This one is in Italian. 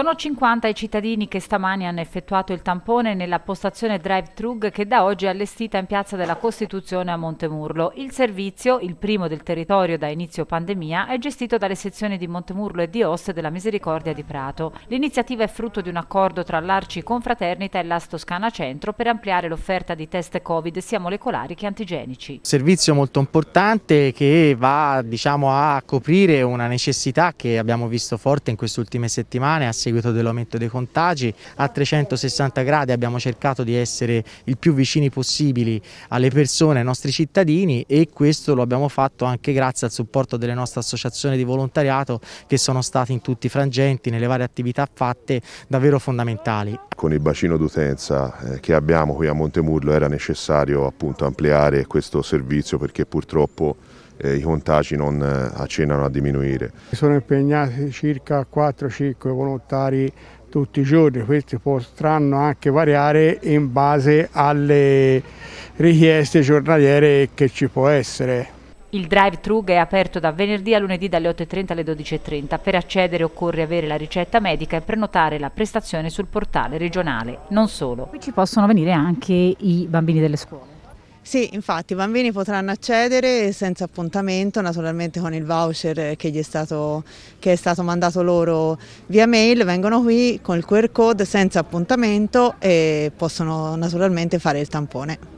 Sono 50 i cittadini che stamani hanno effettuato il tampone nella postazione drive Trug che da oggi è allestita in Piazza della Costituzione a Montemurlo. Il servizio, il primo del territorio da inizio pandemia, è gestito dalle sezioni di Montemurlo e di Oste della Misericordia di Prato. L'iniziativa è frutto di un accordo tra l'Arci Confraternita e l'As Toscana Centro per ampliare l'offerta di test Covid sia molecolari che antigenici. Servizio molto importante che va diciamo, a coprire una necessità che abbiamo visto forte in queste ultime settimane seguito dell'aumento dei contagi. A 360 gradi abbiamo cercato di essere il più vicini possibili alle persone, ai nostri cittadini e questo lo abbiamo fatto anche grazie al supporto delle nostre associazioni di volontariato che sono stati in tutti i frangenti, nelle varie attività fatte, davvero fondamentali. Con il bacino d'utenza eh, che abbiamo qui a Montemurlo era necessario appunto ampliare questo servizio perché purtroppo eh, i contagi non eh, accennano a diminuire. Sono impegnati circa 4-5 volontari tutti i giorni, questi potranno anche variare in base alle richieste giornaliere che ci può essere. Il drive-thru è aperto da venerdì a lunedì dalle 8.30 alle 12.30. Per accedere occorre avere la ricetta medica e prenotare la prestazione sul portale regionale. Non solo. Qui ci possono venire anche i bambini delle scuole. Sì, infatti i bambini potranno accedere senza appuntamento, naturalmente con il voucher che, è stato, che è stato mandato loro via mail, vengono qui con il QR code senza appuntamento e possono naturalmente fare il tampone.